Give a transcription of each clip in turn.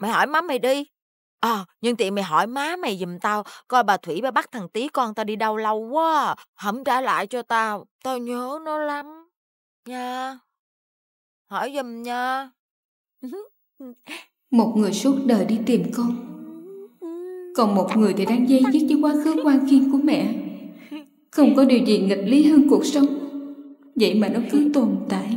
Mày hỏi má mày đi. Ờ, à, nhưng tiện mày hỏi má mày giùm tao, coi bà Thủy bà bắt thằng tí con tao đi đâu lâu quá, không trả lại cho tao, tao nhớ nó lắm. Nha. Hỏi giùm nha. một người suốt đời đi tìm con. Còn một người thì đang dây dứt với quá khứ quan khiên của mẹ. Không có điều gì nghịch lý hơn cuộc sống. Vậy mà nó cứ tồn tại.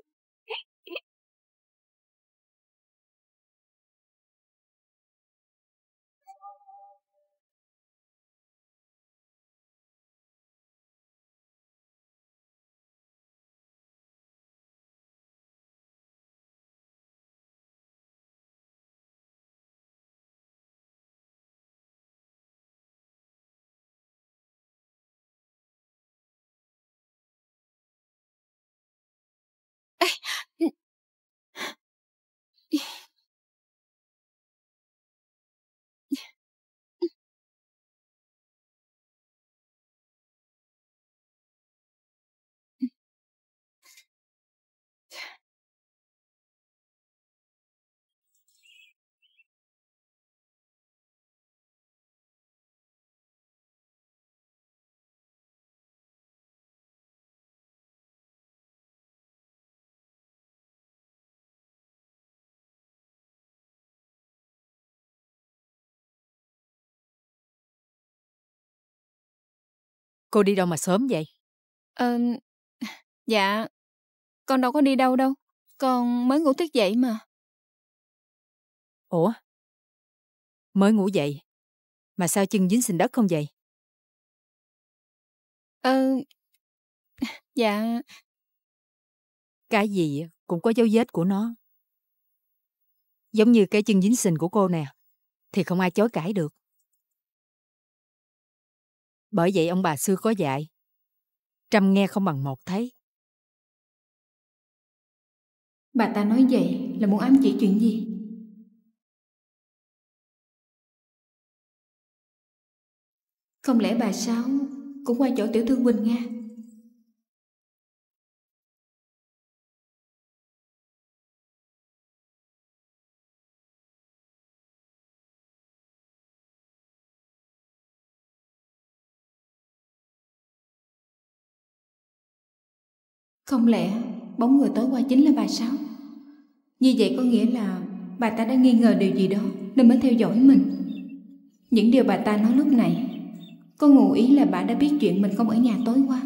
Cô đi đâu mà sớm vậy? Ờ, dạ, con đâu có đi đâu đâu. Con mới ngủ thức dậy mà. Ủa? Mới ngủ dậy? Mà sao chân dính sình đất không vậy? Ờ, dạ. Cái gì cũng có dấu vết của nó. Giống như cái chân dính sình của cô nè, thì không ai chối cãi được. Bởi vậy ông bà xưa có dạy. Trăm nghe không bằng một thấy. Bà ta nói vậy là muốn ám chỉ chuyện gì? Không lẽ bà Sáu cũng qua chỗ tiểu thư Quỳnh Nga? Không lẽ bóng người tối qua chính là bà Sáu? Như vậy có nghĩa là bà ta đã nghi ngờ điều gì đó nên mới theo dõi mình. Những điều bà ta nói lúc này có ngụ ý là bà đã biết chuyện mình không ở nhà tối qua.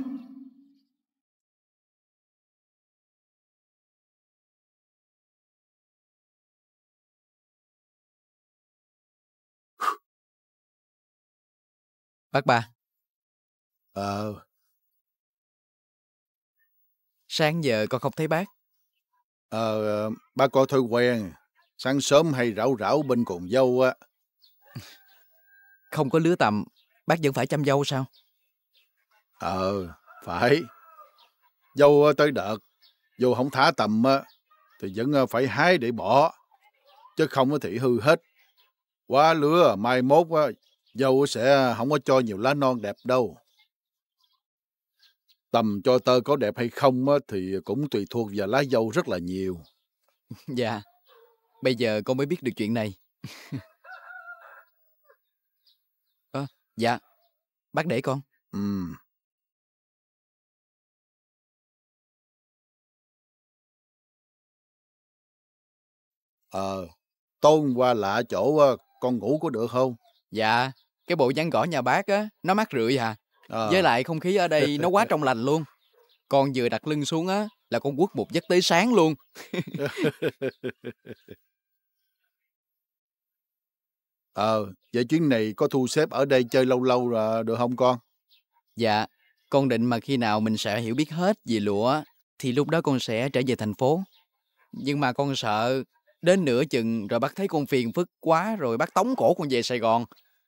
Bác ba. Ờ, Sáng giờ con không thấy bác. Ờ, ờ, bác có thói quen, sáng sớm hay rảo rảo bên cồn dâu á. Không có lứa tầm, bác vẫn phải chăm dâu sao? Ờ, phải. Dâu tới đợt, dù không thả tầm á, thì vẫn ờ, phải hái để bỏ. Chứ không có thì hư hết. Quá lứa, mai mốt á, dâu sẽ không có cho nhiều lá non đẹp đâu tầm cho tơ có đẹp hay không thì cũng tùy thuộc vào lá dâu rất là nhiều. Dạ, bây giờ con mới biết được chuyện này. à, dạ, bác để con. Ừ. Ờ, Tôn qua lạ chỗ con ngủ có được không? Dạ, cái bộ dáng gõ nhà bác á, nó mát rượi à, à. với lại không khí ở đây nó quá trong lành luôn con vừa đặt lưng xuống á là con quất một giấc tới sáng luôn ờ vậy chuyến này có thu xếp ở đây chơi lâu lâu rồi được không con dạ con định mà khi nào mình sẽ hiểu biết hết về lụa thì lúc đó con sẽ trở về thành phố nhưng mà con sợ đến nửa chừng rồi bác thấy con phiền phức quá rồi bác tống cổ con về sài gòn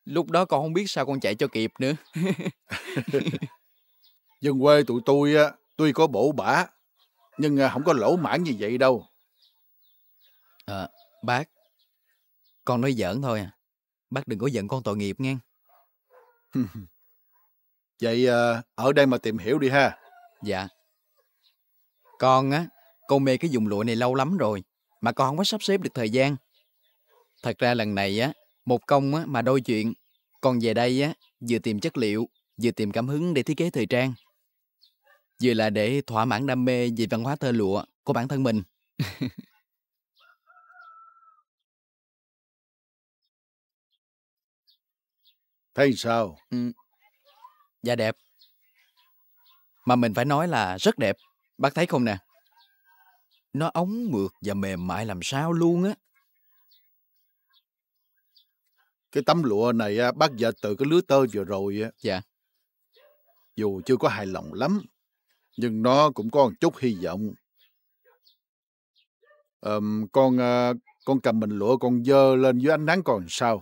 lúc đó con không biết sao con chạy cho kịp nữa dân quê tụi tôi á tuy có bổ bả nhưng à, không có lỗ mãn như vậy đâu à, bác con nói giỡn thôi à bác đừng có giận con tội nghiệp nghe vậy à, ở đây mà tìm hiểu đi ha dạ con á con mê cái dùng lụa này lâu lắm rồi mà con không có sắp xếp được thời gian thật ra lần này á một công á, mà đôi chuyện, còn về đây á, vừa tìm chất liệu, vừa tìm cảm hứng để thiết kế thời trang. Vừa là để thỏa mãn đam mê về văn hóa tơ lụa của bản thân mình. Thấy sao? Ừ. Dạ đẹp. Mà mình phải nói là rất đẹp. Bác thấy không nè? Nó ống mượt và mềm mại làm sao luôn á cái tấm lụa này bác dệt từ cái lứa tơ vừa rồi á. Dạ. Dù chưa có hài lòng lắm, nhưng nó cũng có một chút hy vọng. Um, con uh, con cầm mình lụa con dơ lên dưới ánh nắng còn sao?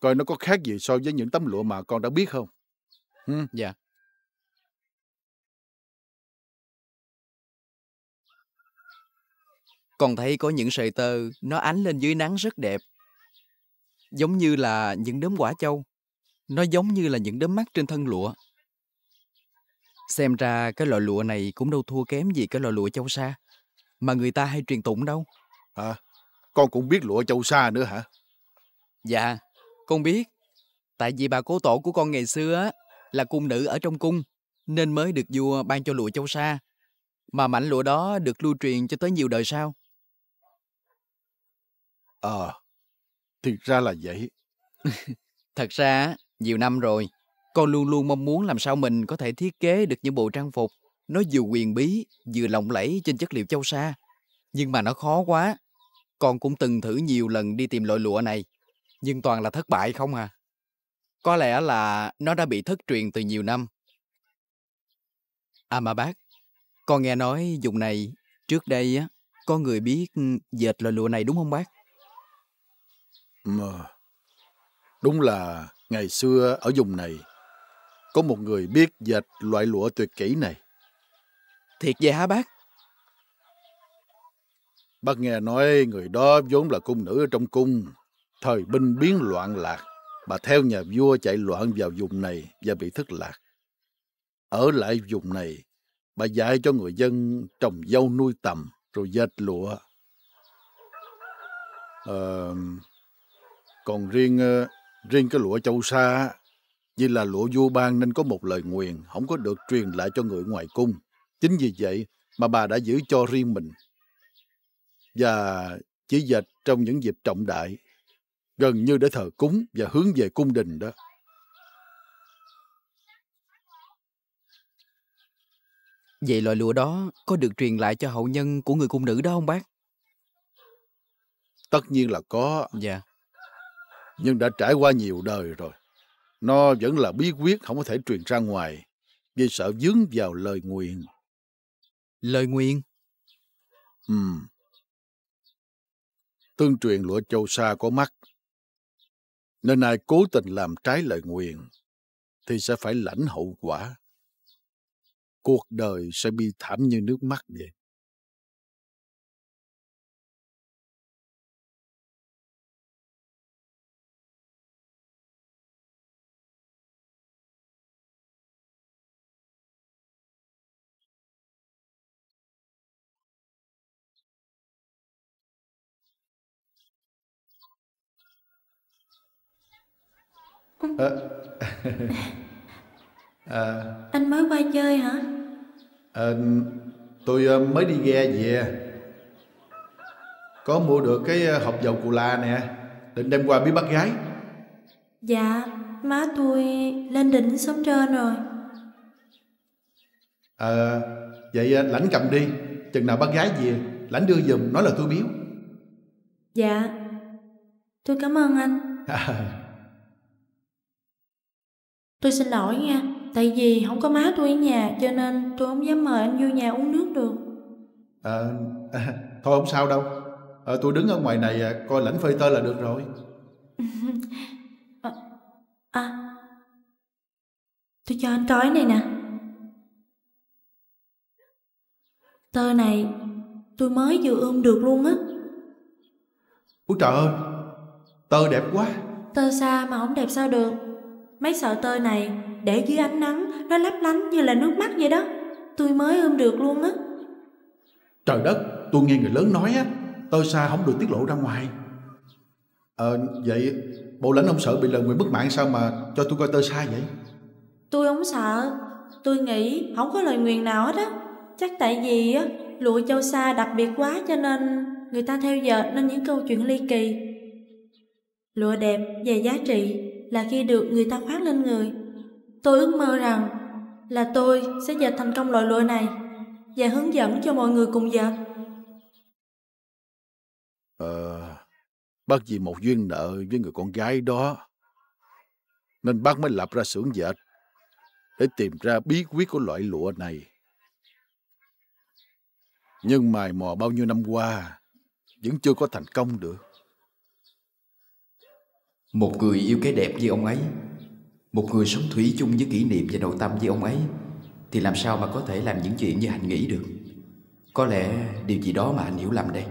Coi nó có khác gì so với những tấm lụa mà con đã biết không? Hmm. Dạ. Con thấy có những sợi tơ nó ánh lên dưới nắng rất đẹp giống như là những đốm quả châu. Nó giống như là những đốm mắt trên thân lụa. Xem ra cái loại lụa này cũng đâu thua kém gì cái loại lụa châu sa mà người ta hay truyền tụng đâu. Hả? À, con cũng biết lụa châu sa nữa hả? Dạ, con biết. Tại vì bà cố tổ của con ngày xưa á, là cung nữ ở trong cung, nên mới được vua ban cho lụa châu sa. Mà mảnh lụa đó được lưu truyền cho tới nhiều đời sau. Ờ, à, thì ra là vậy. Thật ra, nhiều năm rồi, con luôn luôn mong muốn làm sao mình có thể thiết kế được những bộ trang phục nó vừa quyền bí, vừa lộng lẫy trên chất liệu châu sa. Nhưng mà nó khó quá. Con cũng từng thử nhiều lần đi tìm loại lụa này, nhưng toàn là thất bại không à. Có lẽ là nó đã bị thất truyền từ nhiều năm. À mà bác, con nghe nói dùng này trước đây á, có người biết ừ, dệt loại lụa này đúng không bác? Mà, đúng là ngày xưa ở vùng này có một người biết dệt loại lụa tuyệt kỹ này. Thiệt vậy hả bác? Bác nghe nói người đó vốn là cung nữ ở trong cung, thời binh biến loạn lạc, bà theo nhà vua chạy loạn vào vùng này và bị thất lạc. Ở lại vùng này, bà dạy cho người dân trồng dâu nuôi tầm rồi dệt lụa. Ờ, còn riêng ờ, riêng cái lụa châu sa như là lụa vua ban nên có một lời nguyền không có được truyền lại cho người ngoài cung. Chính vì vậy mà bà đã giữ cho riêng mình. Và chỉ dệt trong những dịp trọng đại, gần như để thờ cúng và hướng về cung đình đó. Vậy loại lụa đó có được truyền lại cho hậu nhân của người cung nữ đó không bác? Tất nhiên là có. Dạ nhưng đã trải qua nhiều đời rồi. Nó vẫn là bí quyết không có thể truyền ra ngoài, vì sợ dướng vào lời nguyện. Lời nguyện? Ừ. Tương truyền lụa châu sa có mắt, nên ai cố tình làm trái lời nguyện, thì sẽ phải lãnh hậu quả. Cuộc đời sẽ bị thảm như nước mắt vậy. à, anh mới qua chơi hả à, tôi mới đi ghe về có mua được cái hộp dầu cù la nè định đem qua biết bác gái dạ má tôi lên đỉnh sống trên rồi à, vậy lãnh cầm đi chừng nào bác gái về lãnh đưa giùm nói là tôi biếu dạ tôi cảm ơn anh Tôi xin lỗi nha, tại vì không có má tôi ở nhà cho nên tôi không dám mời anh vô nhà uống nước được. à, à, thôi không sao đâu. à, tôi đứng ở ngoài này à, coi lãnh phơi tơ là được rồi. à, à, tôi cho anh coi này nè. Tơ này tôi mới vừa ươm được luôn á. Ôi trời ơi, tơ đẹp quá. Tơ xa mà không đẹp sao được Mấy sợi tơ này để dưới ánh nắng nó lấp lánh như là nước mắt vậy đó. Tôi mới ôm được luôn á. Trời đất, tôi nghe người lớn nói á, tơ xa không được tiết lộ ra ngoài. Ờ, vậy bộ lãnh ông sợ bị lời người mất mạng sao mà cho tôi coi tơ xa vậy? Tôi không sợ, tôi nghĩ không có lời nguyền nào hết á. Chắc tại vì á, lụa châu sa đặc biệt quá cho nên người ta theo dệt nên những câu chuyện ly kỳ. Lụa đẹp về giá trị là khi được người ta khoác lên người. Tôi ước mơ rằng là tôi sẽ dệt thành công loại lụa này và hướng dẫn cho mọi người cùng dệt. Ờ, bác vì một duyên nợ với người con gái đó nên bác mới lập ra xưởng dệt để tìm ra bí quyết của loại lụa này. Nhưng mài mò bao nhiêu năm qua vẫn chưa có thành công được. Một người yêu cái đẹp như ông ấy Một người sống thủy chung với kỷ niệm và nội tâm với ông ấy Thì làm sao mà có thể làm những chuyện như Hạnh nghĩ được Có lẽ điều gì đó mà anh hiểu lầm đây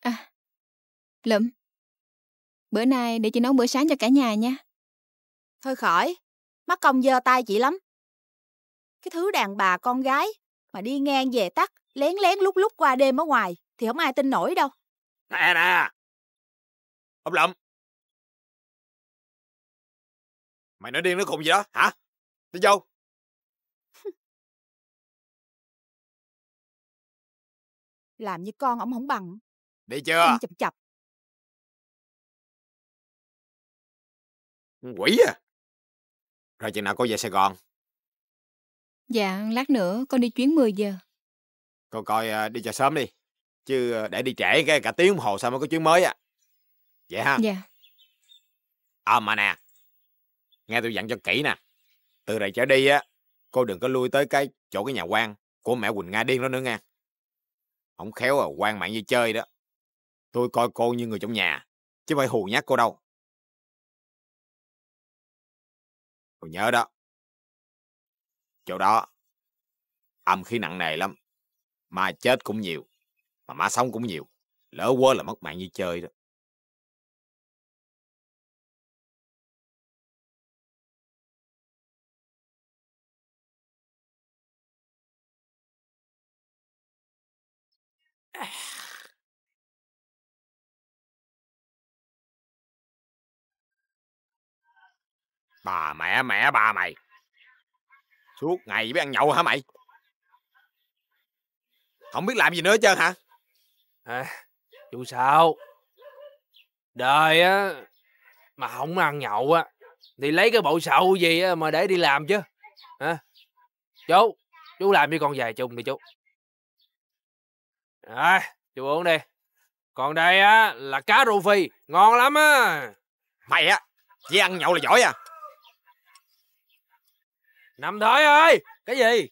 À, Lậm Bữa nay để chị nấu bữa sáng cho cả nhà nha. Thôi khỏi, mắc công dơ tay chị lắm. Cái thứ đàn bà con gái mà đi ngang về tắt, lén lén lúc lúc qua đêm ở ngoài thì không ai tin nổi đâu. Nè nè, ông Lâm. Mày nói điên nó khùng gì đó, hả? Đi vô. Làm như con ông không bằng. Đi chưa? Chậm chập. Quỷ à? Rồi chừng nào cô về Sài Gòn? Dạ, lát nữa con đi chuyến 10 giờ. Cô coi ờ, đi cho sớm đi. Chứ ờ, để đi trễ cái cả tiếng hồ sao mới có chuyến mới á. Vậy ha? Dạ. À mà nè, nghe tôi dặn cho kỹ nè. Từ đây trở đi á, cô đừng có lui tới cái chỗ cái nhà quan của mẹ Quỳnh Nga điên đó nữa nghe. Không khéo à, quan mạng như chơi đó. Tôi coi cô như người trong nhà, chứ phải hù nhát cô đâu. tôi nhớ đó. Chỗ đó, âm khí nặng nề lắm. Ma chết cũng nhiều, mà ma sống cũng nhiều. Lỡ quá là mất mạng như chơi đó. Bà mẹ mẹ bà mày Suốt ngày biết ăn nhậu hả mày Không biết làm gì nữa chứ hả à, Dù sao Đời á Mà không ăn nhậu á Thì lấy cái bộ sậu gì á mà để đi làm chứ à, Chú Chú làm với con về chung đi chú à, Chú uống đi Còn đây á là cá rô phi Ngon lắm á Mày á chỉ ăn nhậu là giỏi à Năm Thới ơi Cái gì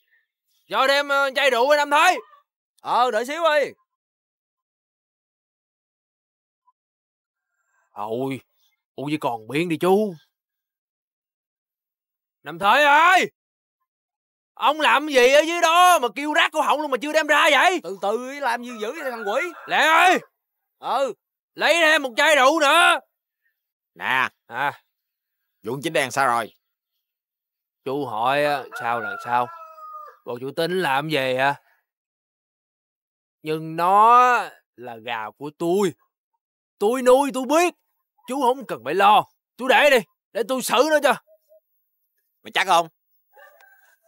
Cho đem ờ, chai rượu với Năm Thới Ờ đợi xíu đi Ôi Uống với còn biến đi chú Năm Thới ơi Ông làm gì ở dưới đó mà kêu rác của họng luôn mà chưa đem ra vậy? Từ từ làm như dữ vậy thằng quỷ. Lẹ ơi! Ừ. Lấy thêm một chai rượu nữa. Nè. À. Vũng chính đen sao rồi? Chú hỏi sao là sao? bọn chú tính làm gì hả? À? Nhưng nó là gà của tôi. Tôi nuôi tôi biết. Chú không cần phải lo. Chú để đi, để tôi xử nó cho. Mày chắc không?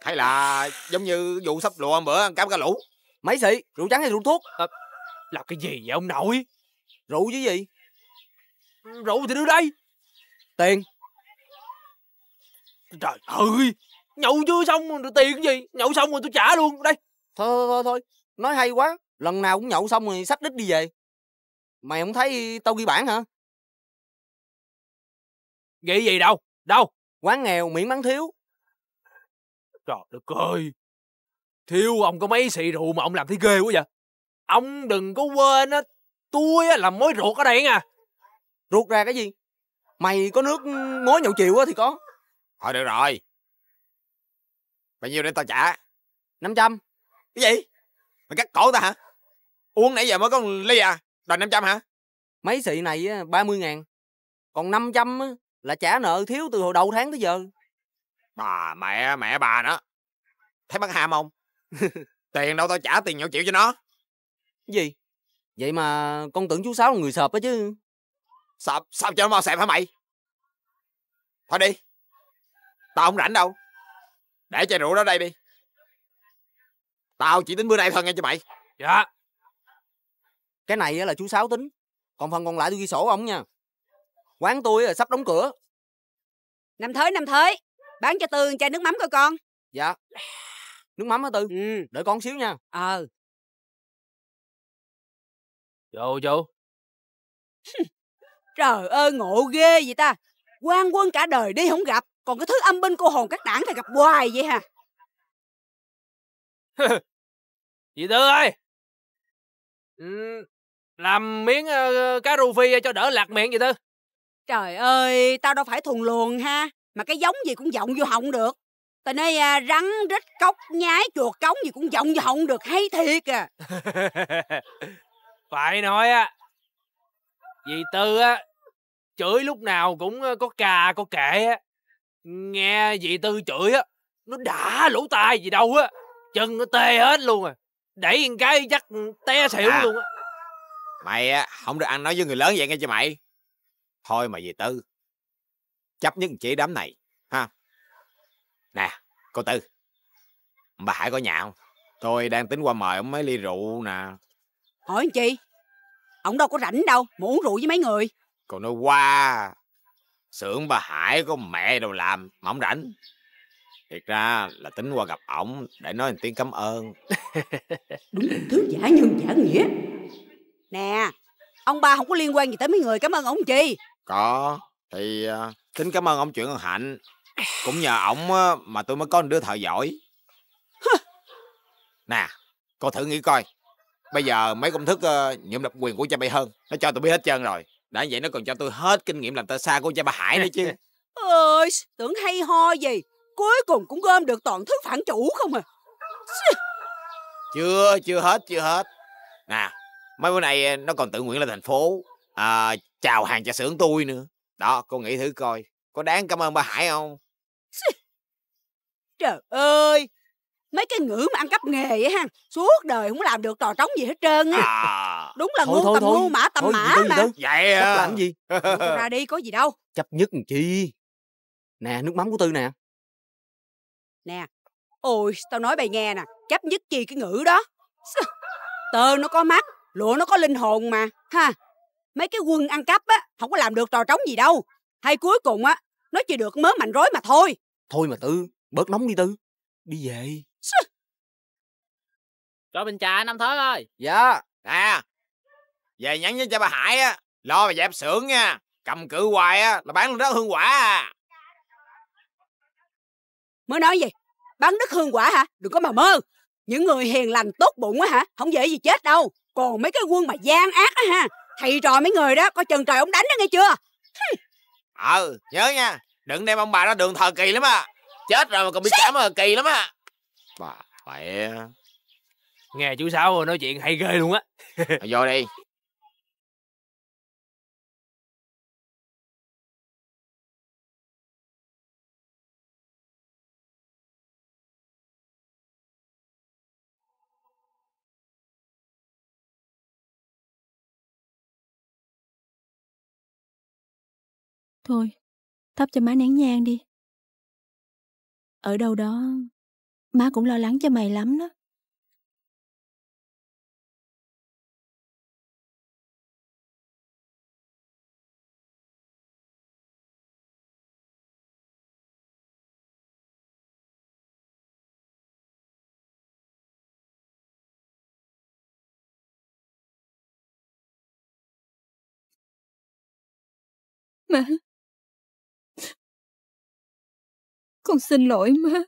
Hay là giống như vụ sắp lụa bữa cám cá lũ? Mấy xị, rượu trắng hay rượu thuốc? À, là cái gì vậy ông nội? Rượu chứ gì? Rượu thì đưa đây. Tiền, Trời ơi Nhậu chưa xong rồi tiền gì Nhậu xong rồi tôi trả luôn Đây Thôi thôi thôi Nói hay quá Lần nào cũng nhậu xong rồi sách đích đi về Mày không thấy tao ghi bản hả Ghi gì đâu Đâu Quán nghèo miễn bán thiếu Trời đất ơi Thiếu ông có mấy xì rượu mà ông làm thấy ghê quá vậy Ông đừng có quên á Tôi là mối ruột ở đây nha Ruột ra cái gì Mày có nước mối nhậu chiều thì có Thôi được rồi. Bao nhiêu để tao trả? 500. Cái gì? Mày cắt cổ tao hả? Uống nãy giờ mới có ly à? Đòi 500 hả? Mấy xị này 30 ngàn. Còn 500 là trả nợ thiếu từ hồi đầu tháng tới giờ. Bà mẹ mẹ bà nữa. Thấy bác ham không? tiền đâu tao trả tiền nhậu chịu cho nó. Gì? Vậy mà con tưởng chú Sáu là người sợp đó chứ. Sợp? sao cho nó mau sẹp hả mày? Thôi đi, tao không rảnh đâu để chai rượu đó đây đi tao chỉ tính bữa nay thôi nghe cho mày dạ cái này là chú sáu tính còn phần còn lại tôi ghi sổ ông nha quán tôi sắp đóng cửa năm thới năm thới bán cho tư chai nước mắm coi con dạ nước mắm hả tư ừ đợi con xíu nha ờ à. Vô chú Trời ơi ngộ ghê vậy ta quan quân cả đời đi không gặp còn cái thứ âm binh cô hồn các đảng thì gặp hoài vậy hả? Dì Tư ơi! Ừ, làm miếng uh, cá rô phi cho đỡ lạc miệng vậy Tư. Trời ơi, tao đâu phải thùng luồn ha. Mà cái giống gì cũng giọng vô họng được. Tại nơi à, rắn, rít, cốc, nhái, chuột, cống gì cũng giọng vô họng được. Hay thiệt à. phải nói á. Dì Tư á, chửi lúc nào cũng ờ, có cà có kệ á nghe dì tư chửi á nó đã lỗ tai gì đâu á chân nó tê hết luôn à đẩy một cái chắc té à, xỉu à, luôn á mày á không được ăn nói với người lớn vậy nghe cho mày thôi mà dì tư chấp nhất chỉ đám này ha nè cô tư bà hải có nhà không tôi đang tính qua mời ông mấy ly rượu nè hỏi chi ông đâu có rảnh đâu mà uống rượu với mấy người còn nói qua xưởng bà Hải có mẹ đâu làm mà ông rảnh. Thiệt ra là tính qua gặp ổng để nói một tiếng cảm ơn. Đúng là thứ giả nhân giả nghĩa. Nè, ông ba không có liên quan gì tới mấy người cảm ơn ông chi. Có, thì uh, tính cảm ơn ông chuyện ông Hạnh. Cũng nhờ ổng ờ, mà tôi mới có một đứa thợ giỏi. nè, cô thử nghĩ coi. Bây giờ mấy công thức uh, nhuộm độc quyền của cha bay hơn. Nó cho tụi biết hết trơn rồi đã vậy nó còn cho tôi hết kinh nghiệm làm tơ xa của cha bà hải nữa chứ ơi tưởng hay ho gì cuối cùng cũng gom được toàn thứ phản chủ không à chưa chưa hết chưa hết nè mấy bữa nay ờ, nó còn tự nguyện lên thành phố à, chào hàng trà xưởng tôi nữa đó cô nghĩ thử coi có đáng cảm ơn bà hải không Trời ơi, mấy cái ngữ mà ăn cắp nghề ấy ha suốt đời không làm được trò trống gì hết trơn á à. đúng là ngu tầm ngu mã tầm mã mà gì vậy à. làm gì ra đi có gì đâu chấp nhất làm chi nè nước mắm của tư nè nè ôi tao nói bày nghe nè chấp nhất chi cái ngữ đó tơ nó có mắt lụa nó có linh hồn mà ha mấy cái quân ăn cắp á không có làm được trò trống gì đâu hay cuối cùng á nó chỉ được mớ mảnh rối mà thôi thôi mà tư bớt nóng đi tư đi về cho bình trà năm thớt ơi dạ nè về nhắn với cha bà hải á lo bà dẹp xưởng nha cầm cự hoài á là bán đất hương quả à mới nói gì bán đất hương quả hả đừng có mà mơ những người hiền lành tốt bụng á hả không dễ gì chết đâu còn mấy cái quân mà gian ác á ha thầy trò mấy người đó coi chừng trời ông đánh đó nghe chưa ừ nhớ nha đừng đem ông bà ra đường thờ kỳ lắm à chết rồi mà còn bị cảm mà kỳ lắm à bà mẹ nghe chú sáu nói chuyện hay ghê luôn á à, vô đi Thôi, thắp cho má nén nhang đi. Ở đâu đó, má cũng lo lắng cho mày lắm đó. Má Con xin lỗi má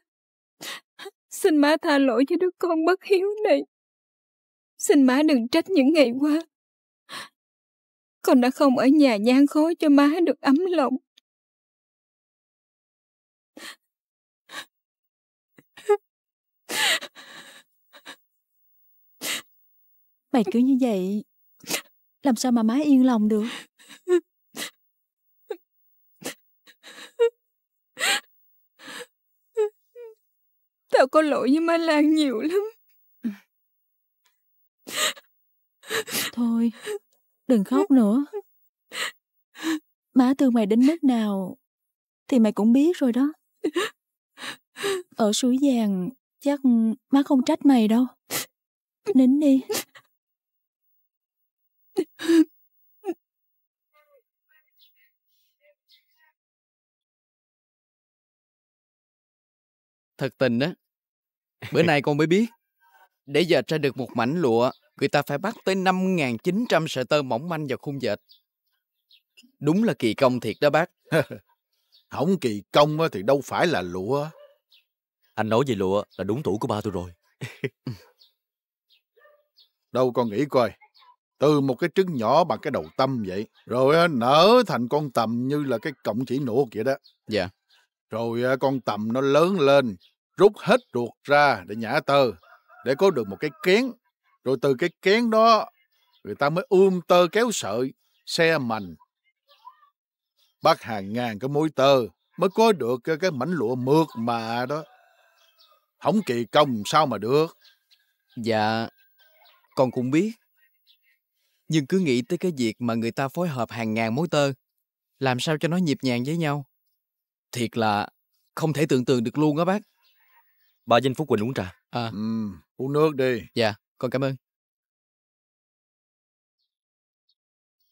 Xin má tha lỗi cho đứa con bất hiếu này Xin má đừng trách những ngày qua Con đã không ở nhà nhan khói cho má được ấm lòng Mày cứ như vậy Làm sao mà má yên lòng được Tao có lỗi với má Lan nhiều lắm. Ừ. Thôi, đừng khóc nữa. Má thương mày đến mức nào thì mày cũng biết rồi đó. Ở suối vàng chắc má không trách mày đâu. Nín đi. Thật tình á, Bữa nay con mới biết, để dệt ra được một mảnh lụa, người ta phải bắt tới 5.900 sợi tơ mỏng manh vào khung dệt. Đúng là kỳ công thiệt đó bác. Không kỳ công thì đâu phải là lụa. Anh nói về lụa là đúng tuổi của ba tôi rồi. đâu con nghĩ coi, từ một cái trứng nhỏ bằng cái đầu tâm vậy, rồi nở thành con tầm như là cái cọng chỉ nụ kìa đó. Dạ. Rồi à, con tầm nó lớn lên, rút hết ruột ra để nhả tơ, để có được một cái kén. Rồi từ cái kén đó, người ta mới ươm um tơ kéo sợi, xe mành. Bắt hàng ngàn cái mối tơ mới có được cái, cái mảnh lụa mượt mà đó. Không kỳ công sao mà được. Dạ, con cũng biết. Nhưng cứ nghĩ tới cái việc mà người ta phối hợp hàng ngàn mối tơ, làm sao cho nó nhịp nhàng với nhau. Thiệt là không thể tưởng tượng được luôn á bác. Bà Danh Phú Quỳnh uống trà. À, Ừ, uống nước đi. dạ, con cảm ơn.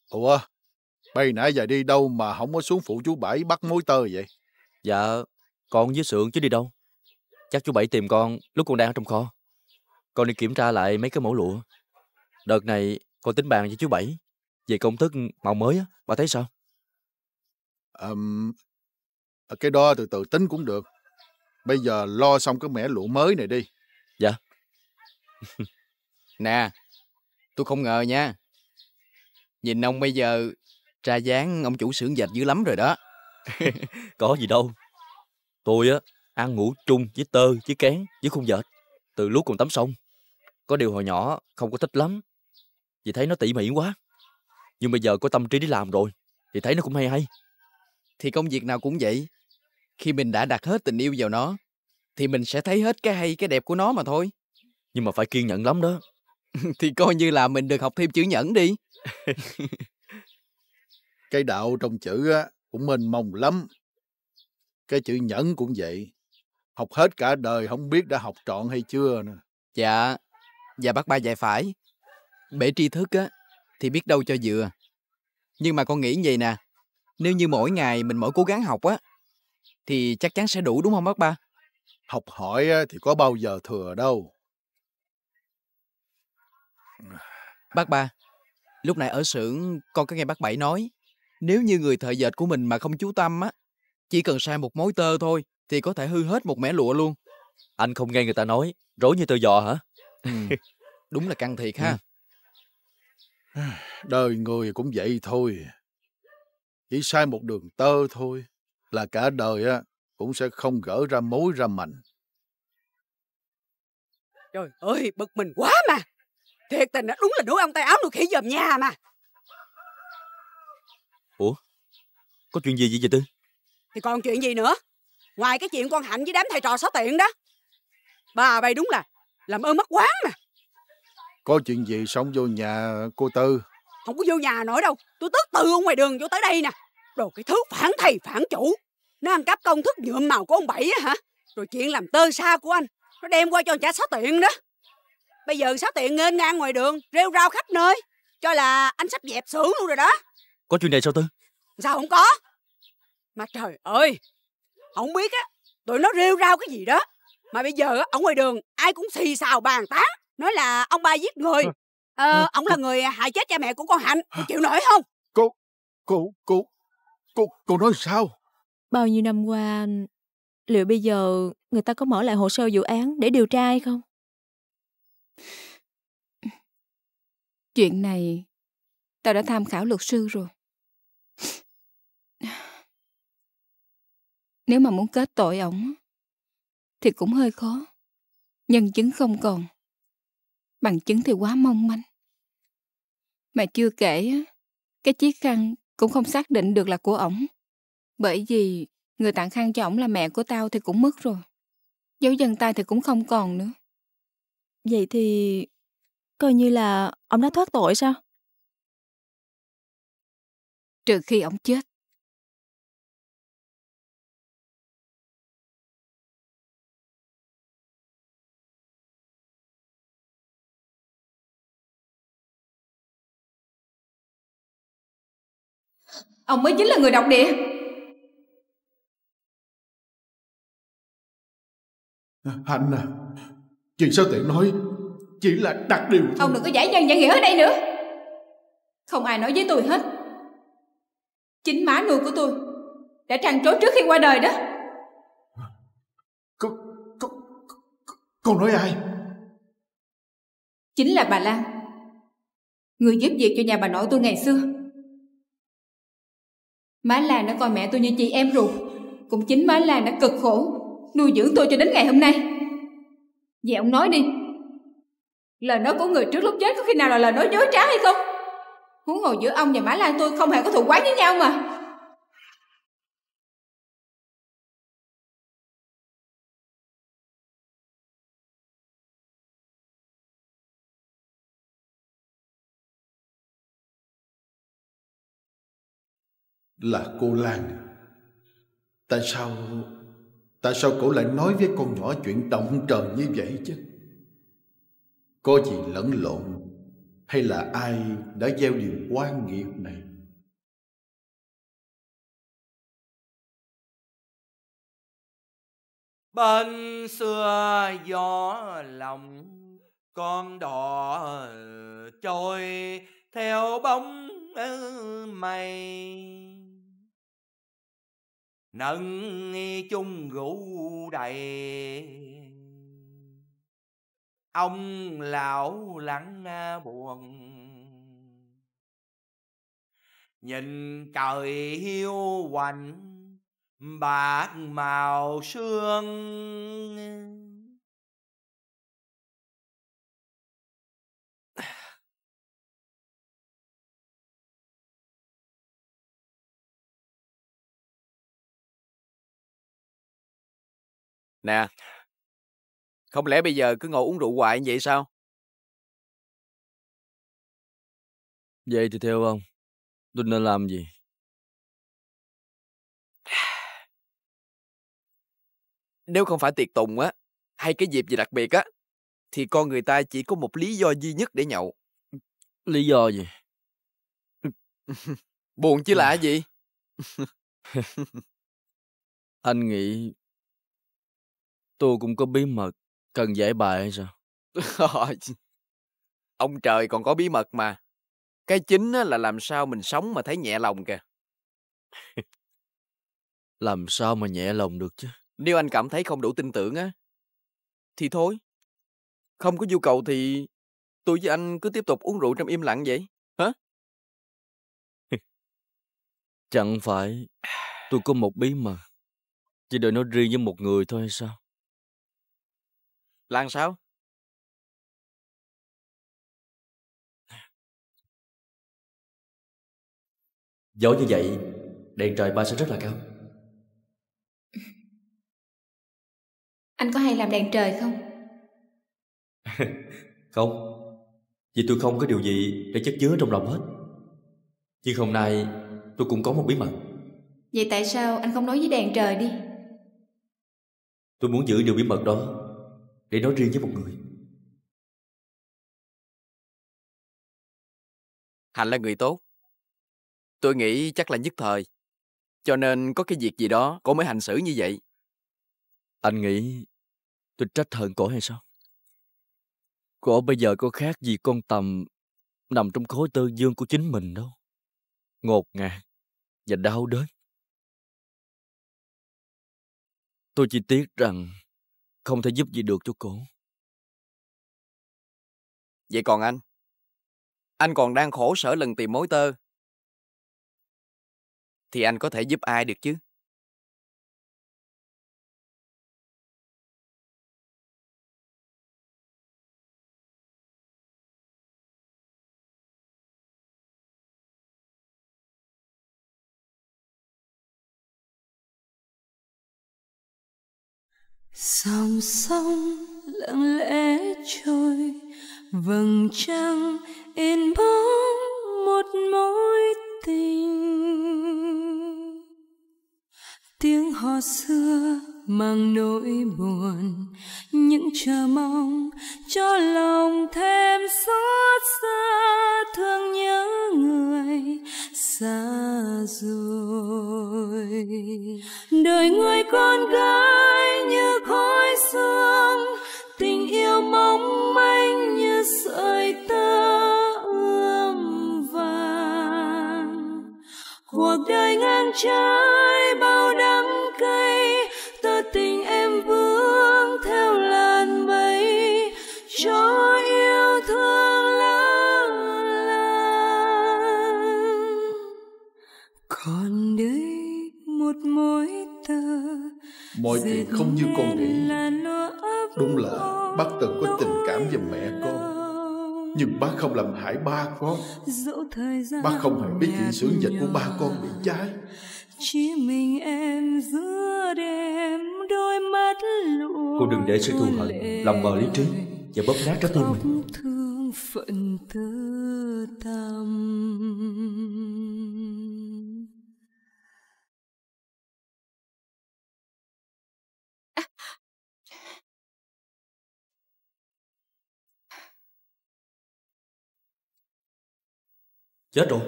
Ủa, bây nãy giờ đi đâu mà không có xuống phụ chú Bảy bắt mối tơ vậy? Dạ, con với Sượng chứ đi đâu. Chắc chú Bảy tìm con lúc con đang ở trong kho. Con đi kiểm tra lại mấy cái mẫu lụa. Đợt này con tính bàn với chú Bảy về công thức màu mới á, bà thấy sao? Ờm, cái đó từ từ tính cũng được. Bây giờ lo xong cái mẻ lụa mới này đi. Dạ. nè, tôi không ngờ nha. Nhìn ông bây giờ tra dáng ông chủ xưởng dệt dữ lắm rồi đó. Có gì đâu. Tôi á ăn ngủ chung với tơ, với kén, với khung dệt từ lúc còn tắm sông. Có điều hồi nhỏ không có thích lắm vì thấy nó tỉ mỉ quá. Nhưng bây giờ có tâm trí đi làm rồi thì thấy nó cũng hay hay. Thì công việc nào cũng vậy khi mình đã đặt hết tình yêu vào nó thì mình sẽ thấy hết cái hay cái đẹp của nó mà thôi nhưng mà phải kiên nhẫn lắm đó thì coi như là mình được học thêm chữ nhẫn đi cái đạo trong chữ á cũng mênh mông lắm cái chữ nhẫn cũng vậy học hết cả đời không biết đã học trọn hay chưa nè. dạ dạ bác ba dạy phải bể tri thức á thì biết đâu cho vừa nhưng mà con nghĩ vậy nè nếu như mỗi ngày mình mỗi cố gắng học á thì chắc chắn sẽ đủ đúng không bác ba? Học hỏi thì có bao giờ thừa đâu. Bác ba, lúc nãy ở xưởng con có nghe bác Bảy nói, nếu như người thợ dệt của mình mà không chú tâm á, chỉ cần sai một mối tơ thôi thì có thể hư hết một mẻ lụa luôn. Anh không nghe người ta nói, rối như tơ giò hả? Ừ, đúng là căng thiệt ừ. ha. Đời người cũng vậy thôi. Chỉ sai một đường tơ thôi là cả đời á cũng sẽ không gỡ ra mối ra mảnh. Trời ơi, bực mình quá mà. Thiệt tình đúng là đứa ông tay áo nuôi khỉ dòm nhà mà. Ủa, có chuyện gì vậy chị Tư? Thì còn chuyện gì nữa? Ngoài cái chuyện con Hạnh với đám thầy trò xó tiện đó. Bà bay đúng là làm ơn mất quán mà. Có chuyện gì xong vô nhà cô Tư? Không có vô nhà nổi đâu. Tôi tức từ ở ngoài đường vô tới đây nè. Đồ cái thứ phản thầy phản chủ Nó ăn cắp công thức nhuộm màu của ông Bảy á hả Rồi chuyện làm tơ xa của anh Nó đem qua cho chả sáu tiện đó Bây giờ sáu tiện nghênh ngang ngoài đường Rêu rao khắp nơi Cho là anh sắp dẹp xử luôn rồi đó Có chuyện này sao Tư Sao không có Mà trời ơi Không biết á Tụi nó rêu rao cái gì đó Mà bây giờ ở ngoài đường Ai cũng xì xào bàn tán Nói là ông ba giết người Ờ, ông là người hại chết cha mẹ của con Hạnh Cô chịu nổi không Cô, cô, cô Cô, cô nói sao? Bao nhiêu năm qua, liệu bây giờ người ta có mở lại hồ sơ vụ án để điều tra hay không? Chuyện này tao đã tham khảo luật sư rồi. Nếu mà muốn kết tội ổng thì cũng hơi khó. Nhân chứng không còn. Bằng chứng thì quá mong manh. Mà chưa kể cái chiếc khăn cũng không xác định được là của ổng. Bởi vì người tặng khăn cho ổng là mẹ của tao thì cũng mất rồi. Dấu dân tay thì cũng không còn nữa. Vậy thì coi như là ổng đã thoát tội sao? Trừ khi ổng chết. Ông mới chính là người độc địa Hạnh à Chuyện sao tiện nói Chỉ là đặc điều thôi. Ông đừng có giải nhân giải nghĩa ở đây nữa Không ai nói với tôi hết Chính má nuôi của tôi Đã trăn trối trước khi qua đời đó Con, con, con nói ai Chính là bà Lan Người giúp việc cho nhà bà nội tôi ngày xưa Má Lan đã coi mẹ tôi như chị em ruột Cũng chính má Lan đã cực khổ Nuôi dưỡng tôi cho đến ngày hôm nay Vậy ông nói đi Lời nói của người trước lúc chết Có khi nào là lời nói dối trá hay không Huống hồ giữa ông và má Lan tôi Không hề có thù quán với nhau mà là cô Lan. Tại sao... Tại sao cậu lại nói với con nhỏ chuyện động trời như vậy chứ? Có gì lẫn lộn hay là ai đã gieo điều quan nghiệp này? Bên xưa gió lòng con đò trôi theo bóng mây nâng chung rượu đầy ông lão lặng à, buồn nhìn trời hiu quạnh bạc màu sương Nè, không lẽ bây giờ cứ ngồi uống rượu hoài như vậy sao? Vậy thì theo ông, tôi nên làm gì? Nếu không phải tiệc tùng á, hay cái dịp gì đặc biệt á, thì con người ta chỉ có một lý do duy nhất để nhậu. Lý do gì? Buồn chứ lạ gì? Anh nghĩ Tôi cũng có bí mật, cần giải bài hay sao? Ông trời còn có bí mật mà. Cái chính là làm sao mình sống mà thấy nhẹ lòng kìa. làm sao mà nhẹ lòng được chứ? Nếu anh cảm thấy không đủ tin tưởng á, thì thôi. Không có nhu cầu thì tôi với anh cứ tiếp tục uống rượu trong im lặng vậy, hả? Chẳng phải tôi có một bí mật, chỉ để nói riêng với một người thôi hay sao? là làm sao gió như vậy đèn trời ba sẽ rất là cao anh có hay làm đèn trời không không vì tôi không có điều gì để chất chứa trong lòng hết nhưng hôm nay tôi cũng có một bí mật vậy tại sao anh không nói với đèn trời đi tôi muốn giữ điều bí mật đó để nói riêng với một người hạnh là người tốt tôi nghĩ chắc là nhất thời cho nên có cái việc gì đó cô mới hành xử như vậy anh nghĩ tôi trách hận cổ hay sao cổ bây giờ có khác gì con tầm nằm trong khối tư dương của chính mình đâu ngột ngạt và đau đớn tôi chỉ tiếc rằng không thể giúp gì được cho cô. Vậy còn anh? Anh còn đang khổ sở lần tìm mối tơ. Thì anh có thể giúp ai được chứ? dòng sông lặng lẽ trôi vầng trăng in bóng một mối tình tiếng hò xưa mang nỗi buồn những chờ mong cho lòng thêm xót xa thương nhớ người xa rồi đời người con gái như khói sương tình yêu mong manh như sợi tơ ươm vàng cuộc đời ngang trái bao đắng cay tình em vương theo làn mây cho yêu thương lỡ làng còn đây một mối tơ mọi chuyện không như con nghĩ đúng là bác từng có tình cảm về mẹ con nhưng bác không làm hại ba con Bác không hề biết chuyện sướng dịch của ba con bị trái Chỉ mình em giữa đêm Cô đừng để sự thù hận Lòng mờ lý trí Và bóp nát trái tim mình thương phận tư tâm Chết rồi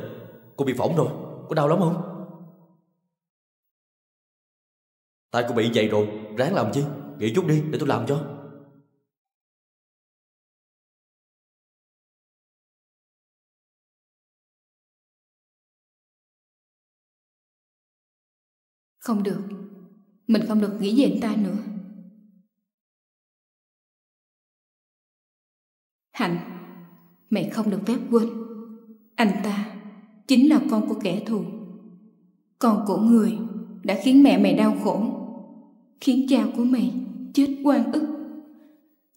Cô bị phỏng rồi Có đau lắm không Tại cô bị vậy rồi Ráng làm chi Nghỉ chút đi để tôi làm cho Không được Mình không được nghĩ về anh ta nữa Hạnh mẹ không được phép quên Anh ta Chính là con của kẻ thù Con của người Đã khiến mẹ mày đau khổ khiến cha của mày chết oan ức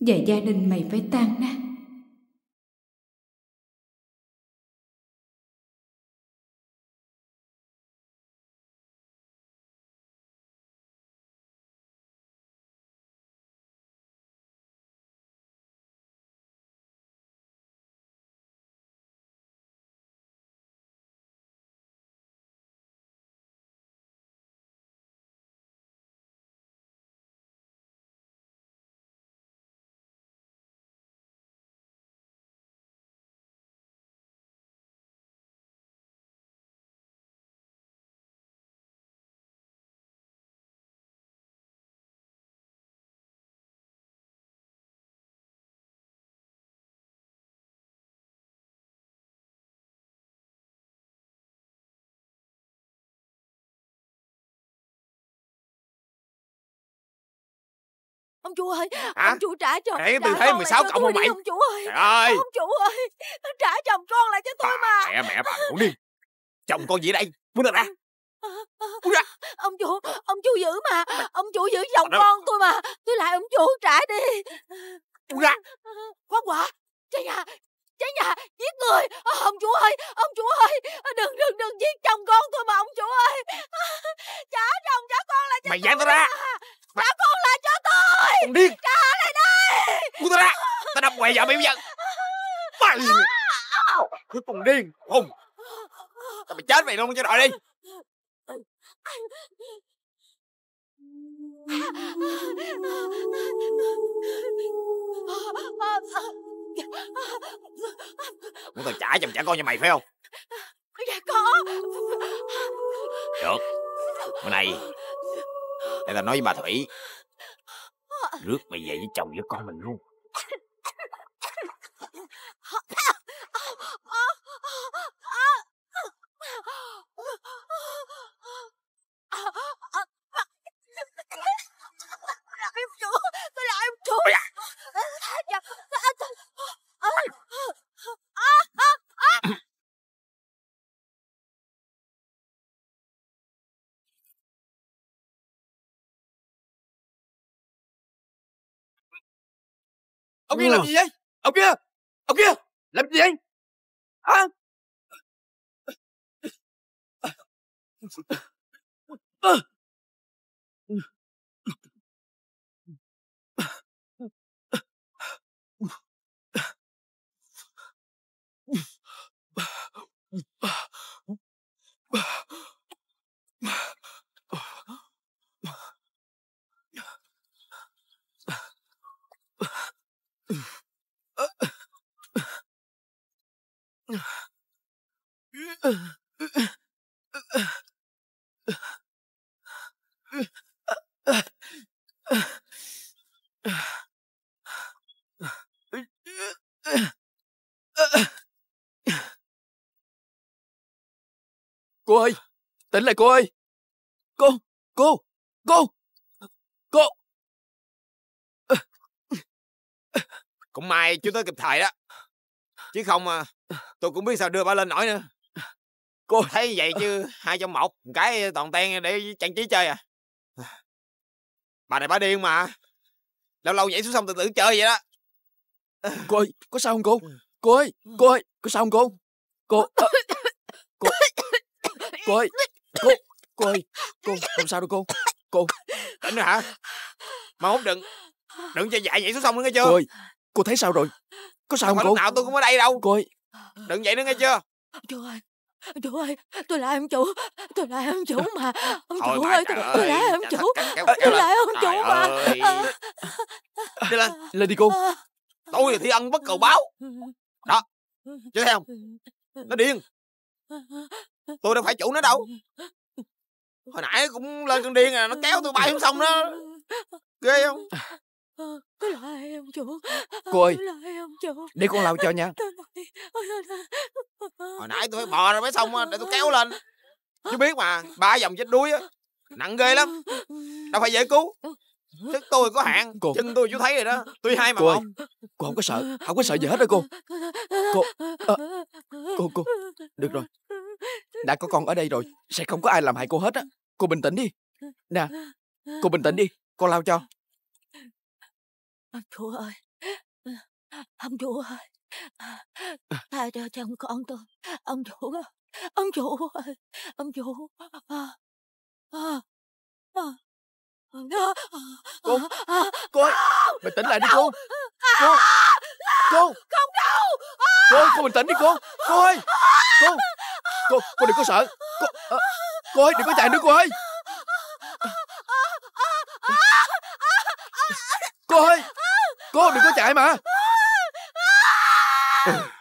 và gia đình mày phải tan nát ông chủ ơi Hả? ông chủ trả cho để tôi thấy 16 cộng ông mày ông chủ ơi Trời ơi ông chủ ơi trả chồng con lại cho tôi mà mẹ mẹ bà cũng đi chồng con gì đây muốn ra Ui da. ông chủ ông chủ giữ mà ông chủ giữ chồng Đó. con tôi mà tôi lại ông chủ trả đi Ui da. quá quả cháy nhà cháy nhà giết người ông chủ ơi ông chủ ơi đừng đừng đừng giết chồng con tôi mà ông chủ ơi trả chồng trả con lại cho mày giải tao ra trả con thằng điên Trả lại đây Buông ra ta đập quẹ vợ mày bây giờ Mày Cái con điên Hùng Tao mày chết mày luôn cho đội đi Muốn tao trả chồng trả con cho mày phải không Dạ có Được Bữa nay Để tao nói với bà Thủy Rước mày về với chồng với con mình luôn Tôi lại em chúa Tôi lại em chúa ông kia ừ. làm gì vậy ông kia ông kia làm gì vậy hả à? Cô ơi, tỉnh lại cô ơi. Cô, cô, cô. cũng may chú tới kịp thời đó chứ không mà tôi cũng biết sao đưa bà lên nổi nữa cô thấy vậy chứ hai trong một cái toàn ten để trang trí chơi à bà này bà điên mà lâu lâu nhảy xuống sông tự tử chơi vậy đó cô ơi có sao không cô ừ. cô ơi cô ơi có sao không cô cô ờ, cô cô ơi cô cô ơi cô không sao đâu cô cô tỉnh rồi hả mà hút đừng đừng cho dạy nhảy xuống sông nữa nghe chưa cô ơi Cô thấy sao rồi Có sao không, không cô nào tôi cũng ở đây đâu Cô ơi Đừng vậy nữa nghe chưa Chú ơi Chú ơi Tôi là em chủ Tôi là em chủ mà Ông Thôi chủ ơi tôi, ơi tôi là em chủ Tôi là ông chủ mà Đi lên Lên đi cô Tôi là thi ân bất cầu báo Đó Chứ thấy không Nó điên Tôi đâu phải chủ nó đâu Hồi nãy cũng lên cơn điên à Nó kéo tôi bay không xong đó Ghê không Tôi chủ Cô ơi Để con lau cho nha Hồi nãy tôi phải bò rồi mới xong Để tôi kéo lên Chứ biết mà Ba dòng chết đuối á Nặng ghê lắm Đâu phải dễ cứu Sức tôi có hạn cô... Chân tôi chú thấy rồi đó Tôi hai mà cô không Cô không có sợ Không có sợ gì hết đâu cô Cô à, Cô cô Được rồi Đã có con ở đây rồi Sẽ không có ai làm hại cô hết á Cô bình tĩnh đi Nè Cô bình tĩnh đi Cô lau cho ông chủ ơi, ông chủ ơi, tha cho chồng con tôi, ông chủ ơi, ông chủ ơi, ông chủ. À, à, à. Cô, cô ơi, bình tĩnh lại đi cô. Cô, cô. Không đâu. Cô, cô bình tĩnh đi cô. Cô ơi, cô, cô, đừng có sợ. Cô, à, cô ơi, đừng có chạy nữa cô ơi. Cô đừng có chạy mà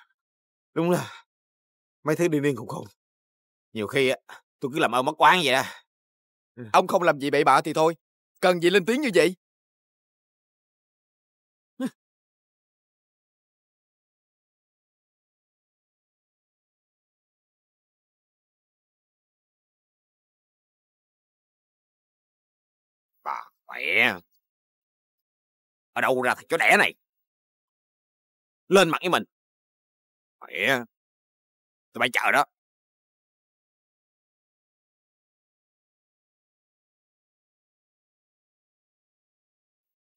Đúng là Mấy thứ điên điên khùng khùng Nhiều khi á tôi cứ làm ơn mất quán vậy đó ừ. Ông không làm gì bậy bạ thì thôi Cần gì lên tiếng như vậy Bà mẹ ở đâu ra thằng chó đẻ này lên mặt với mình mẹ tụi bay chờ đó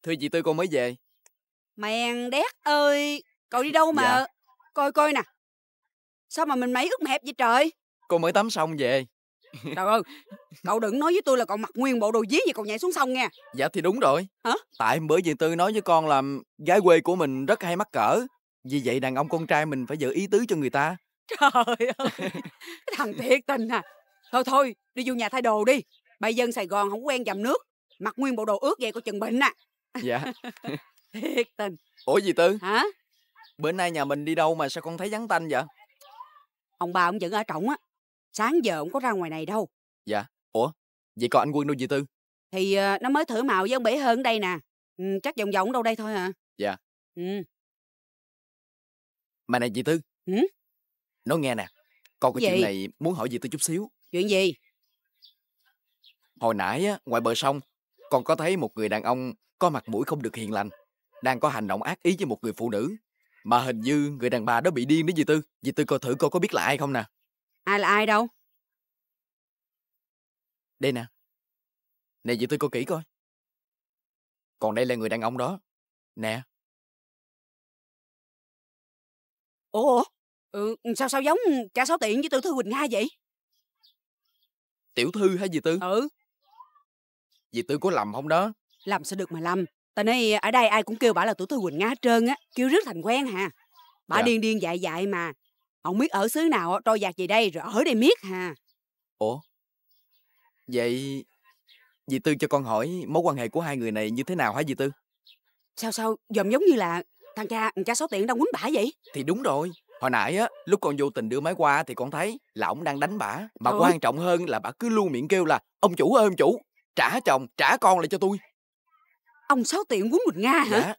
thưa chị tư con mới về mèn đét ơi cậu đi đâu mà dạ. coi coi nè sao mà mình mấy ướt mẹp vậy trời con mới tắm xong về Trời ơi, cậu đừng nói với tôi là cậu mặc nguyên bộ đồ dí vậy cậu nhảy xuống sông nghe Dạ thì đúng rồi. Hả? Tại bởi vì Tư nói với con là gái quê của mình rất hay mắc cỡ. Vì vậy đàn ông con trai mình phải giữ ý tứ cho người ta. Trời ơi, cái thằng thiệt tình à. Thôi thôi, đi vô nhà thay đồ đi. Bây dân Sài Gòn không quen dầm nước. Mặc nguyên bộ đồ ướt vậy có chừng bệnh à. Dạ. thiệt tình. Ủa gì Tư? Hả? Bữa nay nhà mình đi đâu mà sao con thấy vắng tanh vậy? Ông bà ông vẫn ở trọng á sáng giờ không có ra ngoài này đâu dạ ủa vậy còn anh quân đâu chị tư thì à, nó mới thử màu với ông bể hơn đây nè ừ, chắc vòng vòng đâu đây thôi à dạ ừ mà này chị tư ừ? nói nghe nè con có gì? chuyện này muốn hỏi chị tư chút xíu chuyện gì hồi nãy á ngoài bờ sông con có thấy một người đàn ông có mặt mũi không được hiền lành đang có hành động ác ý với một người phụ nữ mà hình như người đàn bà đó bị điên đấy dì tư dì tư coi thử coi có biết là ai không nè Ai là ai đâu? Đây nè. Nè vậy tôi coi kỹ coi. Còn đây là người đàn ông đó. Nè. Ủa? Ừ, sao sao giống cha sáu tiện với tiểu thư Quỳnh Nga vậy? Tiểu thư hay gì tư? Ừ. Dì tư có lầm không đó? Làm sao được mà lầm. tại nay ở đây ai cũng kêu bà là tiểu thư Quỳnh Nga hết trơn á. Kêu rất thành quen hà. Bà dạ. điên điên dại dại mà ông biết ở xứ nào trôi giặt về đây rồi ở đây miết hà. Ủa? Vậy dì Tư cho con hỏi mối quan hệ của hai người này như thế nào hả dì Tư? Sao sao dòm giống như là thằng cha thằng cha số tiền đang quýnh bả vậy? Thì đúng rồi. Hồi nãy á, lúc con vô tình đưa máy qua thì con thấy là ông đang đánh bả. Mà ừ. quan trọng hơn là bả cứ luôn miệng kêu là ông chủ ơi ông chủ, trả chồng, trả con lại cho tôi. Ông sáu tiện quấn mình Nga hả? Dạ,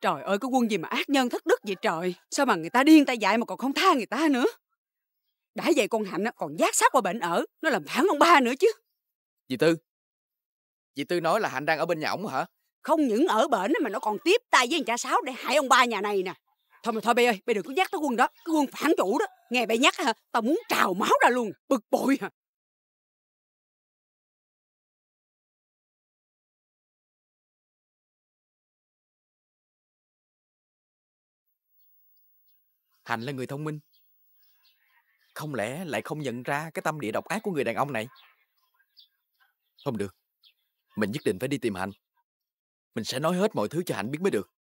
Trời ơi, cái quân gì mà ác nhân thất đức vậy trời? Sao mà người ta điên ta dại mà còn không tha người ta nữa? Đã vậy con Hạnh nó còn giác sát qua bệnh ở, nó làm phản ông ba nữa chứ. Dì Tư, dì Tư nói là Hạnh đang ở bên nhà ổng hả? Không những ở bệnh mà nó còn tiếp tay với cha Sáu để hại ông ba nhà này nè. Thôi mà thôi bây ơi, bây đừng có nhắc tới quân đó, cái quân phản chủ đó. Nghe bây nhắc hả, tao muốn trào máu ra luôn, bực bội hả. Hành là người thông minh. Không lẽ lại không nhận ra cái tâm địa độc ác của người đàn ông này? Không được. Mình nhất định phải đi tìm Hành, Mình sẽ nói hết mọi thứ cho Hành biết mới được.